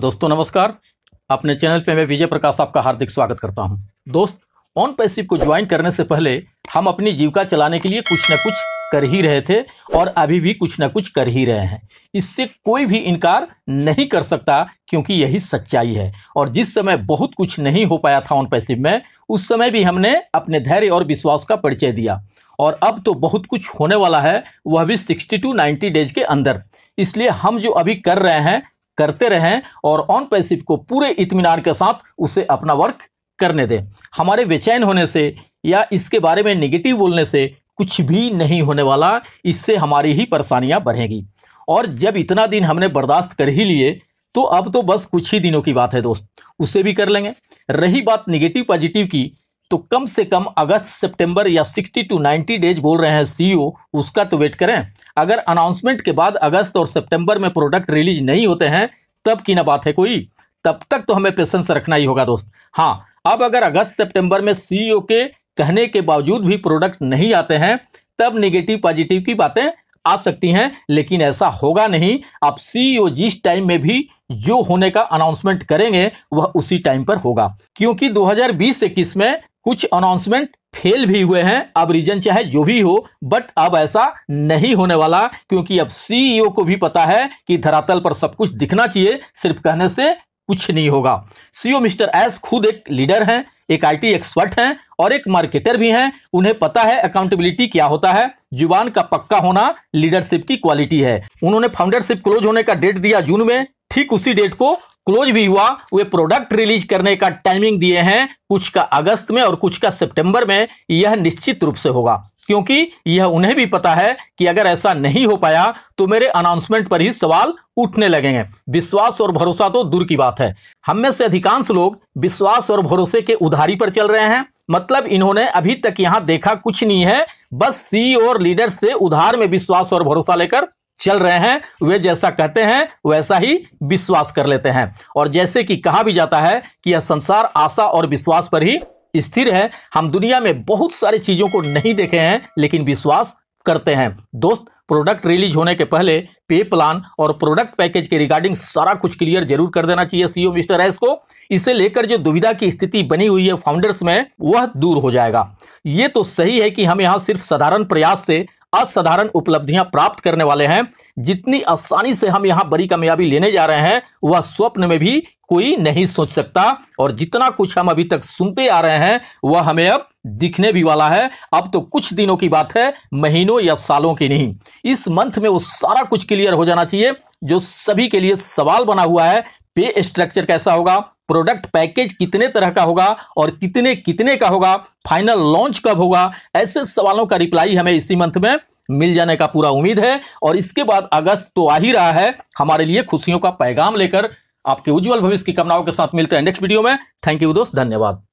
दोस्तों नमस्कार अपने चैनल पे मैं विजय प्रकाश आपका हार्दिक स्वागत करता हूं। दोस्त ऑन पैसिव को ज्वाइन करने से पहले हम अपनी जीविका चलाने के लिए कुछ ना कुछ कर ही रहे थे और अभी भी कुछ ना कुछ कर ही रहे हैं इससे कोई भी इनकार नहीं कर सकता क्योंकि यही सच्चाई है और जिस समय बहुत कुछ नहीं हो पाया था ऑन पैसिव में उस समय भी हमने अपने धैर्य और विश्वास का परिचय दिया और अब तो बहुत कुछ होने वाला है वह भी सिक्सटी टू नाइन्टी डेज के अंदर इसलिए हम जो अभी कर रहे हैं करते रहें और ऑन पैसिव को पूरे इतमान के साथ उसे अपना वर्क करने दें हमारे बेचैन होने से या इसके बारे में निगेटिव बोलने से कुछ भी नहीं होने वाला इससे हमारी ही परेशानियां बढ़ेंगी और जब इतना दिन हमने बर्दाश्त कर ही लिए तो अब तो बस कुछ ही दिनों की बात है दोस्त उसे भी कर लेंगे रही बात निगेटिव पॉजिटिव की तो कम से कम अगस्त सितंबर या 60 टू 90 डेज बोल रहे हैं सीईओ e उसका तो वेट करें अगर अनाउंसमेंट के बाद अगस्त और सितंबर में प्रोडक्ट रिलीज नहीं होते हैं तब की ना बात है कोई तब तक तो हमें पेशेंस रखना ही होगा दोस्त हाँ अब अगर अगस्त सितंबर में सीईओ e के कहने के बावजूद भी प्रोडक्ट नहीं आते हैं तब निगेटिव पॉजिटिव की बातें आ सकती हैं लेकिन ऐसा होगा नहीं आप सीईओ e जिस टाइम में भी जो होने का अनाउंसमेंट करेंगे वह उसी टाइम पर होगा क्योंकि 2020 हजार में कुछ अनाउंसमेंट फेल भी हुए हैं अब रीजन चाहे जो भी हो बट अब ऐसा नहीं होने वाला क्योंकि अब सीईओ e को भी पता है कि धरातल पर सब कुछ दिखना चाहिए सिर्फ कहने से कुछ नहीं होगा सीईओ e मिस्टर एस खुद एक लीडर हैं एक आईटी एक्सपर्ट हैं और एक मार्केटर भी हैं उन्हें पता है अकाउंटेबिलिटी क्या होता है जुबान का पक्का होना लीडरशिप की क्वालिटी है उन्होंने फाउंडरशिप क्लोज होने का डेट दिया जून में ठीक उसी डेट को क्लोज भी हुआ वे प्रोडक्ट रिलीज करने का टाइमिंग दिए हैं कुछ का अगस्त में और कुछ का सितंबर में यह निश्चित रूप से होगा क्योंकि यह उन्हें भी पता है कि अगर ऐसा नहीं हो पाया तो मेरे अनाउंसमेंट पर ही सवाल उठने लगेंगे विश्वास और भरोसा तो दूर की बात है हम में से अधिकांश लोग विश्वास और भरोसे के उधारी पर चल रहे हैं मतलब इन्होंने अभी तक यहां देखा कुछ नहीं है बस सी और लीडर से उधार में विश्वास और भरोसा लेकर चल रहे हैं वे जैसा कहते हैं वैसा ही विश्वास कर लेते हैं और जैसे कि कहा भी जाता है कि यह संसार आशा और विश्वास पर ही स्थिर है हम दुनिया में बहुत सारी चीज़ों को नहीं देखे हैं लेकिन विश्वास करते हैं दोस्त प्रोडक्ट रिलीज होने के पहले पे प्लान और प्रोडक्ट पैकेज के रिगार्डिंग सारा कुछ क्लियर जरूर कर देना चाहिए सीईओ e मिस्टर एस को इसे लेकर जो दुविधा की स्थिति बनी हुई है फाउंडर्स में वह दूर हो जाएगा ये तो सही है कि हम यहाँ सिर्फ साधारण प्रयास से असाधारण उपलब्धियां प्राप्त करने वाले हैं जितनी आसानी से हम यहां बड़ी कामयाबी लेने जा रहे हैं वह स्वप्न में भी कोई नहीं सोच सकता और जितना कुछ हम अभी तक सुनते आ रहे हैं वह हमें अब दिखने भी वाला है अब तो कुछ दिनों की बात है महीनों या सालों की नहीं इस मंथ में वो सारा कुछ क्लियर हो जाना चाहिए जो सभी के लिए सवाल बना हुआ है पे स्ट्रक्चर कैसा होगा प्रोडक्ट पैकेज कितने तरह का होगा और कितने कितने का होगा फाइनल लॉन्च कब होगा ऐसे सवालों का रिप्लाई हमें इसी मंथ में मिल जाने का पूरा उम्मीद है और इसके बाद अगस्त तो आ ही रहा है हमारे लिए खुशियों का पैगाम लेकर आपके उज्जवल भविष्य की कामनाओं के साथ मिलते हैं नेक्स्ट वीडियो में थैंक यू दोस्त धन्यवाद